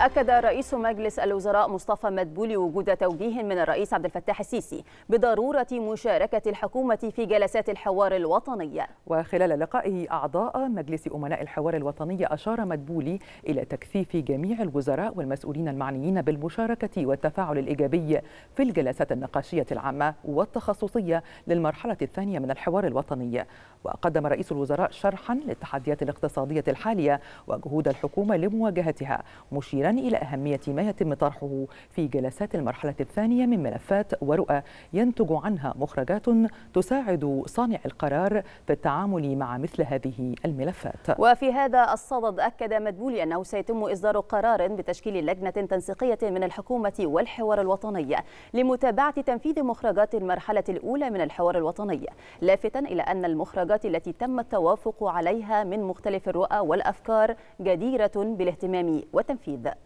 أكد رئيس مجلس الوزراء مصطفى مدبولي وجود توجيه من الرئيس عبد الفتاح السيسي بضرورة مشاركة الحكومة في جلسات الحوار الوطني. وخلال لقائه أعضاء مجلس أمناء الحوار الوطني أشار مدبولي إلى تكثيف جميع الوزراء والمسؤولين المعنيين بالمشاركة والتفاعل الإيجابي في الجلسات النقاشية العامة والتخصصية للمرحلة الثانية من الحوار الوطني وقدم رئيس الوزراء شرحا للتحديات الاقتصادية الحالية وجهود الحكومة لمواجهتها مشيرا إلى أهمية ما يتم طرحه في جلسات المرحلة الثانية من ملفات ورؤى ينتج عنها مخرجات تساعد صانع القرار في التعامل مع مثل هذه الملفات وفي هذا الصدد أكد مدبولي أنه سيتم إصدار قرار بتشكيل لجنة تنسيقية من الحكومة والحوار الوطني لمتابعة تنفيذ مخرجات المرحلة الأولى من الحوار الوطني لافتا إلى أن المخرجات التي تم التوافق عليها من مختلف الرؤى والأفكار جديرة بالاهتمام والتنفيذ